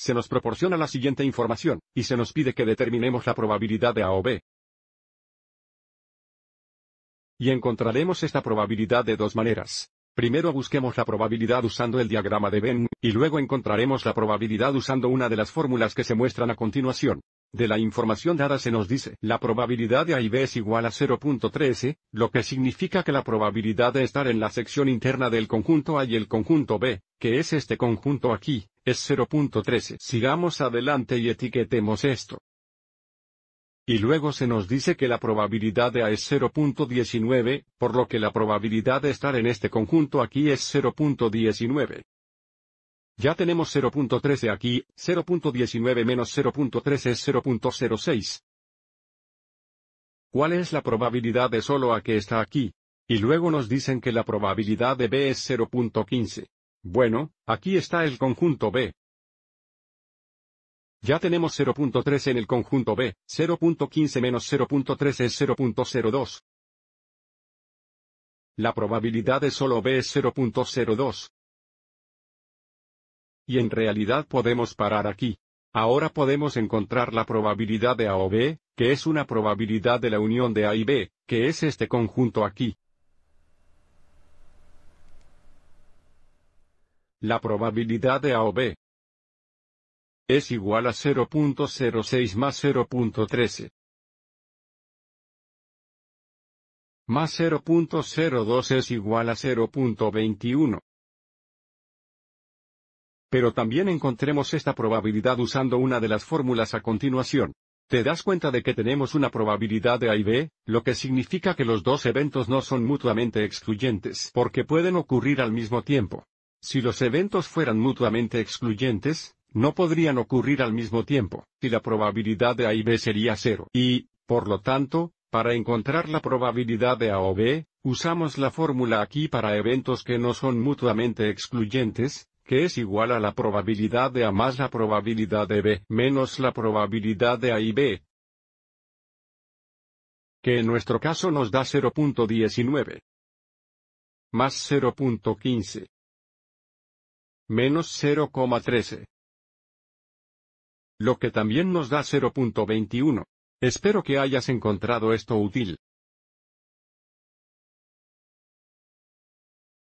Se nos proporciona la siguiente información, y se nos pide que determinemos la probabilidad de A o B. Y encontraremos esta probabilidad de dos maneras. Primero busquemos la probabilidad usando el diagrama de Venn, y luego encontraremos la probabilidad usando una de las fórmulas que se muestran a continuación. De la información dada se nos dice, la probabilidad de A y B es igual a 0.13, lo que significa que la probabilidad de estar en la sección interna del conjunto A y el conjunto B, que es este conjunto aquí, es 0.13. Sigamos adelante y etiquetemos esto. Y luego se nos dice que la probabilidad de A es 0.19, por lo que la probabilidad de estar en este conjunto aquí es 0.19. Ya tenemos 0.13 aquí, 0.19 menos 0.13 es 0.06. ¿Cuál es la probabilidad de solo A que está aquí? Y luego nos dicen que la probabilidad de B es 0.15. Bueno, aquí está el conjunto B. Ya tenemos 0.3 en el conjunto B, 0.15 menos 0.3 es 0.02. La probabilidad de solo B es 0.02. Y en realidad podemos parar aquí. Ahora podemos encontrar la probabilidad de A o B, que es una probabilidad de la unión de A y B, que es este conjunto aquí. La probabilidad de A o B es igual a 0.06 más 0.13. Más 0.02 es igual a 0.21. Pero también encontremos esta probabilidad usando una de las fórmulas a continuación. Te das cuenta de que tenemos una probabilidad de A y B, lo que significa que los dos eventos no son mutuamente excluyentes porque pueden ocurrir al mismo tiempo. Si los eventos fueran mutuamente excluyentes, no podrían ocurrir al mismo tiempo, y la probabilidad de A y B sería cero. Y, por lo tanto, para encontrar la probabilidad de A o B, usamos la fórmula aquí para eventos que no son mutuamente excluyentes, que es igual a la probabilidad de A más la probabilidad de B menos la probabilidad de A y B, que en nuestro caso nos da 0.19 más 0.15 menos 0,13. Lo que también nos da 0.21. Espero que hayas encontrado esto útil.